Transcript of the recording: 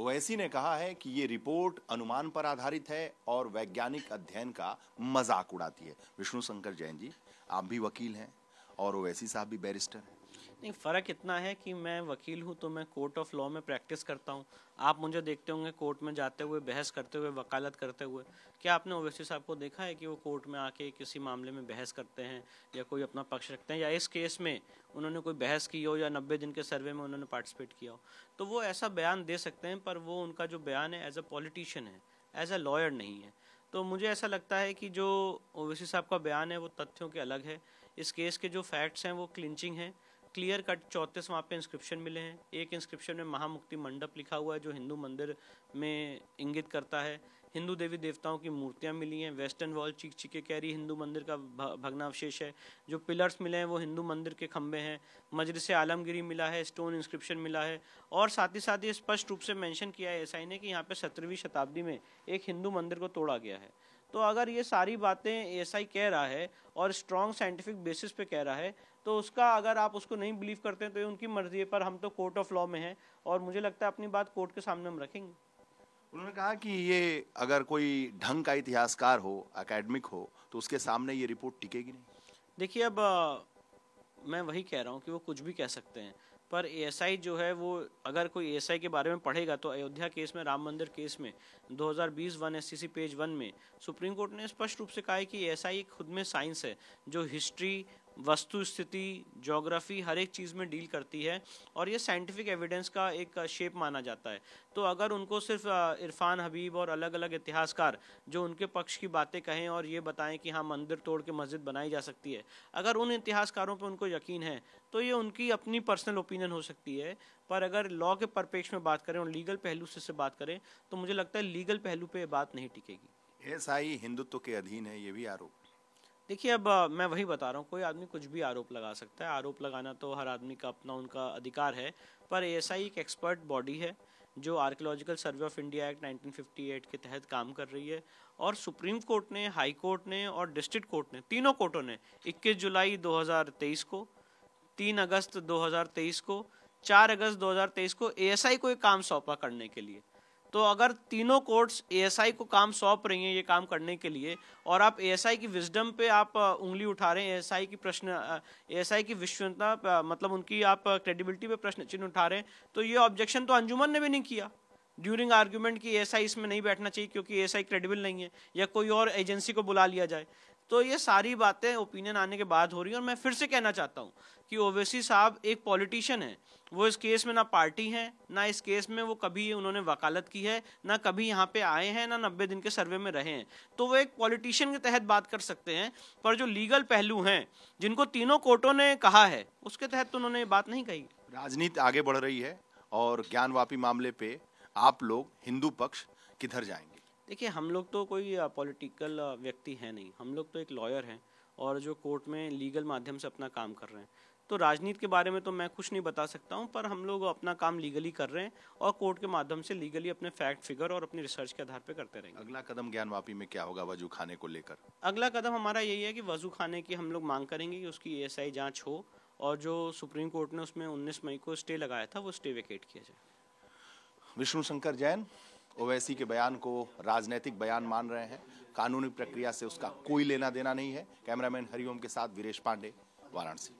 ओवैसी ने कहा है कि ये रिपोर्ट अनुमान पर आधारित है और वैज्ञानिक अध्ययन का मजाक उड़ाती है विष्णु शंकर जैन जी आप भी वकील हैं और ओवैसी साहब भी बैरिस्टर हैं नहीं फ़र्क इतना है कि मैं वकील हूँ तो मैं कोर्ट ऑफ लॉ में प्रैक्टिस करता हूँ आप मुझे देखते होंगे कोर्ट में जाते हुए बहस करते हुए वकालत करते हुए क्या आपने ओवैसी साहब को देखा है कि वो कोर्ट में आके किसी मामले में बहस करते हैं या कोई अपना पक्ष रखते हैं या इस केस में उन्होंने कोई बहस की हो या नब्बे दिन के सर्वे में उन्होंने पार्टिसिपेट किया हो तो वो ऐसा बयान दे सकते हैं पर वो उनका जो बयान है एज अ पॉलिटिशियन है एज अ लॉयर नहीं है तो मुझे ऐसा लगता है कि जो ओवैसी साहब का बयान है वो तथ्यों के अलग है इस केस के जो फैक्ट्स हैं वो क्लिंचिंग हैं क्लियर कट चौंतीस वहाँ पे इंस्क्रिप्शन मिले हैं एक इंस्क्रिप्शन में महामुक्ति मंडप लिखा हुआ है जो हिंदू मंदिर में इंगित करता है हिंदू देवी देवताओं की मूर्तियाँ मिली हैं वेस्टर्न वॉल चीख चिके कैरी हिंदू मंदिर का भग्नावशेष है जो पिलर्स मिले हैं वो हिंदू मंदिर के खंभे हैं से आलमगिरी मिला है स्टोन इंस्क्रिप्शन मिला है और साथ ही साथ ये स्पष्ट रूप से मैंशन किया है एसआई ने कि यहाँ पे सत्रहवीं शताब्दी में एक हिंदू मंदिर को तोड़ा गया है तो अगर ये सारी बातें एएसआई कह रहा है और स्ट्रॉन्ग साइंटिफिक बेसिस पे कह रहा है तो उसका अगर आप उसको नहीं बिलीव करते हैं तो ये उनकी मर्जी है पर हम तो कोर्ट ऑफ लॉ में हैं और मुझे लगता है अपनी बात कोर्ट के सामने हम रखेंगे उन्होंने कहा कि ये अगर कोई ढंग का इतिहासकार हो अकेडमिक हो तो उसके सामने ये रिपोर्ट टिकेगी नहीं देखिए अब मैं वही कह रहा हूँ कि वो कुछ भी कह सकते हैं पर एएसआई जो है वो अगर कोई एएसआई के बारे में पढ़ेगा तो अयोध्या केस में राम मंदिर केस में 2020 वन सी पेज वन में सुप्रीम कोर्ट ने स्पष्ट रूप से कहा है कि एएसआई खुद में साइंस है जो हिस्ट्री वस्तु स्थिति जोग्राफी हर एक चीज़ में डील करती है और ये साइंटिफिक एविडेंस का एक शेप माना जाता है तो अगर उनको सिर्फ इरफान हबीब और अलग अलग इतिहासकार जो उनके पक्ष की बातें कहें और ये बताएं कि हाँ मंदिर तोड़ के मस्जिद बनाई जा सकती है अगर उन इतिहासकारों पर उनको यकीन है तो ये उनकी अपनी पर्सनल ओपिनियन हो सकती है पर अगर लॉ के परपेक्ष में बात करें और लीगल पहलू से, से बात करें तो मुझे लगता है लीगल पहलू पर बात नहीं टिकेगी एस हिंदुत्व के अधीन है ये भी आरोप देखिए अब मैं वही बता रहा हूँ कोई आदमी कुछ भी आरोप लगा सकता है आरोप लगाना तो हर आदमी का अपना उनका अधिकार है पर एएसआई एक एक्सपर्ट बॉडी है जो archaeological survey of India act 1958 के तहत काम कर रही है और सुप्रीम कोर्ट ने हाई कोर्ट ने और डिस्ट्रिक्ट कोर्ट ने तीनों कोर्टों ने 21 जुलाई 2023 को 3 अगस्त 2023 को 4 अगस्त 2023 को एएसआई को एक काम सौंपा करने के लिए तो अगर तीनों कोर्ट्स एएसआई को काम सौंप रही हैं ये काम करने के लिए और आप एएसआई की विजडम पे आप उंगली उठा रहे हैं एएसआई की प्रश्न एएसआई की विश्वता मतलब उनकी आप क्रेडिबिलिटी पे प्रश्न चिन्ह उठा रहे हैं तो ये ऑब्जेक्शन तो अंजुमन ने भी नहीं किया ड्यूरिंग आर्ग्यूमेंट कि एएसआई इसमें नहीं बैठना चाहिए क्योंकि एएसआई क्रेडिबल नहीं है या कोई और एजेंसी को बुला लिया जाए तो ये सारी बातें ओपिनियन आने के बाद हो रही है और मैं फिर से कहना चाहता हूँ कि ओवैसी साहब एक पॉलिटिशियन है वो इस केस में ना पार्टी हैं ना इस केस में वो कभी उन्होंने वकालत की है ना कभी यहाँ पे आए हैं ना नब्बे दिन के सर्वे में रहे हैं तो वो एक पॉलिटिशियन के तहत बात कर सकते हैं पर जो लीगल पहलू हैं जिनको तीनों कोर्टों ने कहा है उसके तहत तो उन्होंने ये बात नहीं कही राजनीति आगे बढ़ रही है और ज्ञानवापी मामले पे आप लोग हिंदू पक्ष किधर जाएंगे देखिए हम लोग तो कोई पॉलिटिकल व्यक्ति है नहीं हम लोग तो एक लॉयर हैं और जो कोर्ट में लीगल माध्यम से अपना काम कर रहे हैं तो राजनीति के बारे में तो मैं कुछ नहीं बता सकता हूँ पर हम लोग अपना काम लीगली कर रहे हैं और कोर्ट के माध्यम से लीगली अपने फैक्ट फिगर और अपनी रिसर्च के आधार पर करते रहेंगे अगला कदम ज्ञानवापी में क्या होगा वजू खाने को लेकर अगला कदम हमारा यही है कि वजू खाने की हम लोग मांग करेंगे कि उसकी ए जांच हो और जो सुप्रीम कोर्ट ने उसमें उन्नीस मई को स्टे लगाया था वो स्टे वेकेट किया जाए विष्णु शंकर जैन ओवैसी के बयान को राजनीतिक बयान मान रहे हैं कानूनी प्रक्रिया से उसका कोई लेना देना नहीं है कैमरामैन हरिओम के साथ वीरेश पांडे वाराणसी